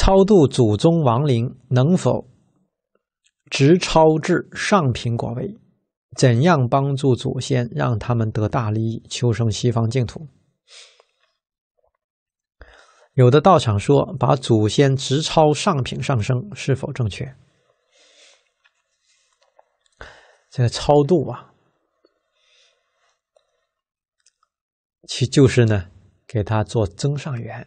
超度祖宗亡灵能否直超至上品果位？怎样帮助祖先让他们得大利益，求生西方净土？有的道场说把祖先直超上品上升，是否正确？这个超度啊，其就是呢，给他做增上缘。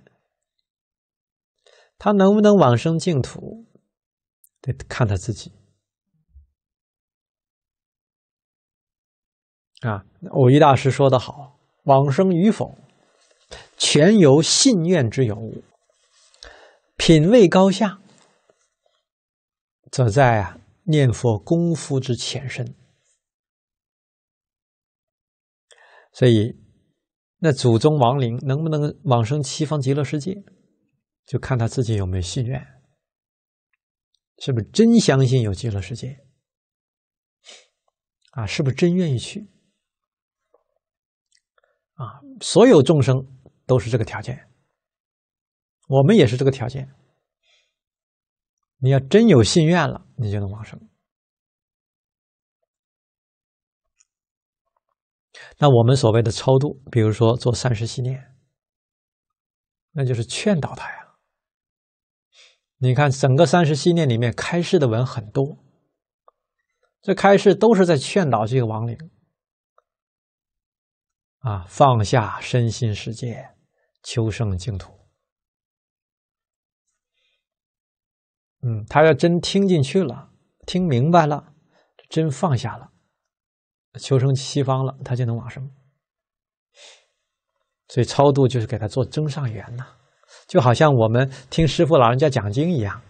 他能不能往生净土，得看他自己。啊，偶一大师说的好：“往生与否，全由信愿之有；品位高下，则在啊念佛功夫之浅深。”所以，那祖宗亡灵能不能往生西方极乐世界？就看他自己有没有信愿，是不是真相信有极乐世界啊？是不是真愿意去啊？所有众生都是这个条件，我们也是这个条件。你要真有信愿了，你就能往生。那我们所谓的超度，比如说做三时系念，那就是劝导他呀。你看，整个《三十七念》里面开示的文很多，这开示都是在劝导这个亡灵啊放下身心世界，求生净土。嗯，他要真听进去了，听明白了，真放下了，求生西方了，他就能往生。所以超度就是给他做增上缘呐。就好像我们听师傅老人家讲经一样，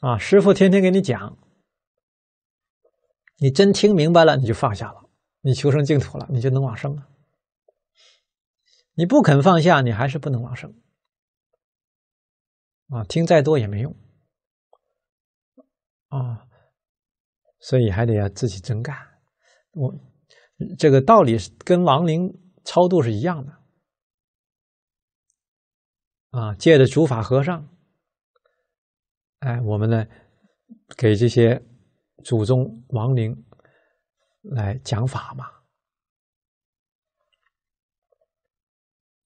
啊，师傅天天给你讲，你真听明白了，你就放下了，你求生净土了，你就能往生了。你不肯放下，你还是不能往生，啊，听再多也没用，啊，所以还得要自己真干。我这个道理跟亡灵超度是一样的。啊，借着主法和尚，哎，我们呢，给这些祖宗亡灵来讲法嘛。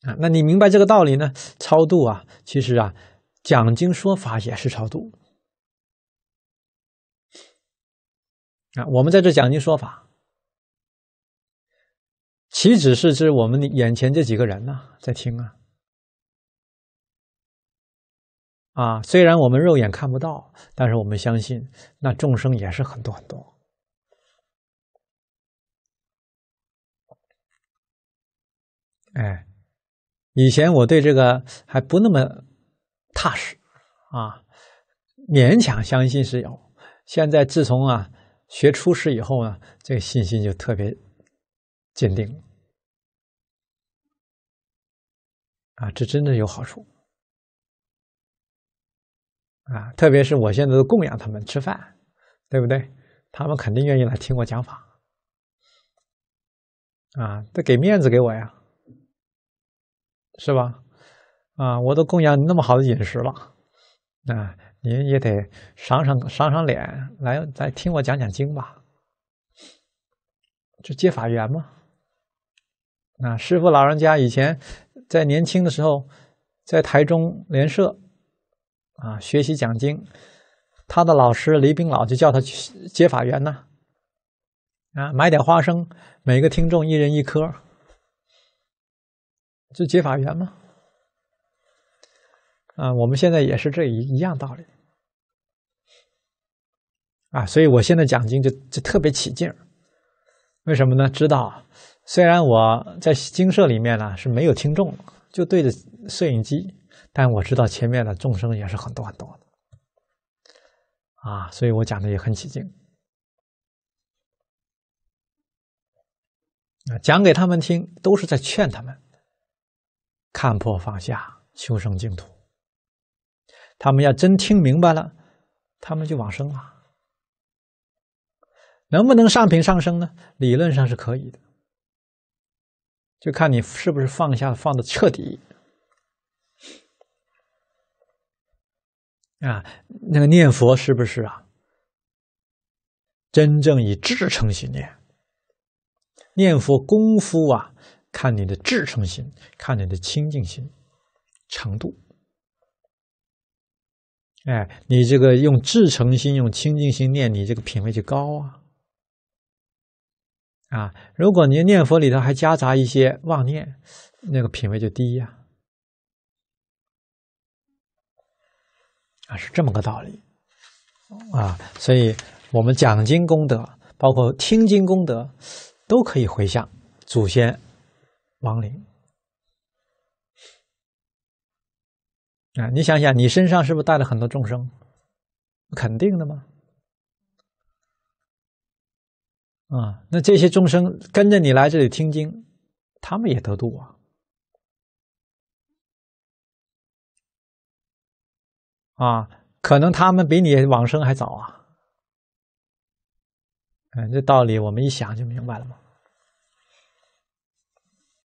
啊，那你明白这个道理呢？超度啊，其实啊，讲经说法也是超度。啊，我们在这讲经说法，岂止是指我们眼前这几个人呢，在听啊？啊，虽然我们肉眼看不到，但是我们相信，那众生也是很多很多。哎，以前我对这个还不那么踏实啊，勉强相信是有。现在自从啊学出世以后呢，这个信心就特别坚定。啊，这真的有好处。啊，特别是我现在都供养他们吃饭，对不对？他们肯定愿意来听我讲法，啊，都给面子给我呀，是吧？啊，我都供养你那么好的饮食了，啊，你也得赏赏赏赏脸来来听我讲讲经吧，就接法缘嘛。啊，师傅老人家以前在年轻的时候，在台中联社。啊，学习讲经，他的老师李炳老就叫他去接法缘呢。啊，买点花生，每个听众一人一颗，就接法缘吗？啊，我们现在也是这一一样道理。啊，所以我现在讲经就就特别起劲儿，为什么呢？知道，虽然我在经社里面呢是没有听众，就对着摄影机。但我知道前面的众生也是很多很多的，啊，所以我讲的也很起劲。讲给他们听，都是在劝他们看破放下，修生净土。他们要真听明白了，他们就往生了。能不能上品上升呢？理论上是可以的，就看你是不是放下放的彻底。啊，那个念佛是不是啊？真正以至诚心念念佛功夫啊，看你的至诚心，看你的清净心程度。哎，你这个用至诚心、用清净心念，你这个品位就高啊。啊，如果你念佛里头还夹杂一些妄念，那个品位就低啊。啊，是这么个道理，啊，所以我们讲经功德，包括听经功德，都可以回向祖先、亡灵。啊，你想想，你身上是不是带了很多众生？肯定的吗？啊，那这些众生跟着你来这里听经，他们也得度啊。啊，可能他们比你往生还早啊！哎，这道理我们一想就明白了吗？